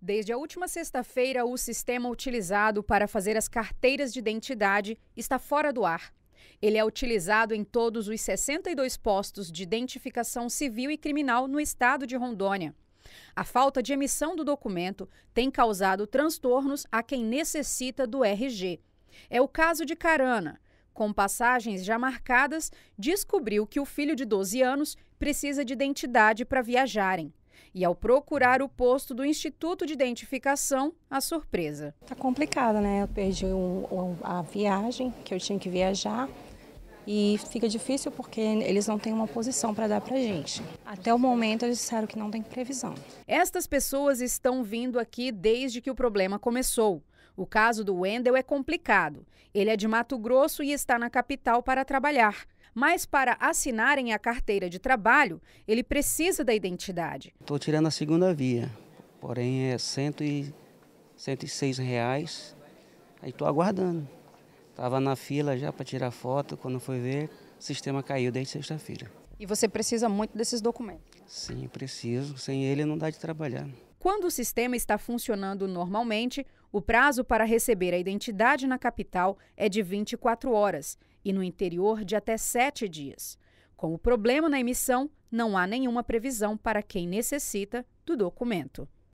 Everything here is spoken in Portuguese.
Desde a última sexta-feira, o sistema utilizado para fazer as carteiras de identidade está fora do ar. Ele é utilizado em todos os 62 postos de identificação civil e criminal no estado de Rondônia. A falta de emissão do documento tem causado transtornos a quem necessita do RG. É o caso de Carana. Com passagens já marcadas, descobriu que o filho de 12 anos precisa de identidade para viajarem. E ao procurar o posto do Instituto de Identificação, a surpresa. está complicado, né? Eu perdi um, a viagem, que eu tinha que viajar. E fica difícil porque eles não têm uma posição para dar para a gente. Até o momento eles disseram que não tem previsão. Estas pessoas estão vindo aqui desde que o problema começou. O caso do Wendel é complicado. Ele é de Mato Grosso e está na capital para trabalhar mas para assinarem a carteira de trabalho, ele precisa da identidade. Estou tirando a segunda via, porém é cento e, 106 reais, aí estou aguardando. Estava na fila já para tirar foto, quando foi ver, o sistema caiu desde sexta-feira. E você precisa muito desses documentos? Sim, preciso. Sem ele não dá de trabalhar. Quando o sistema está funcionando normalmente, o prazo para receber a identidade na capital é de 24 horas e no interior de até sete dias. Com o problema na emissão, não há nenhuma previsão para quem necessita do documento.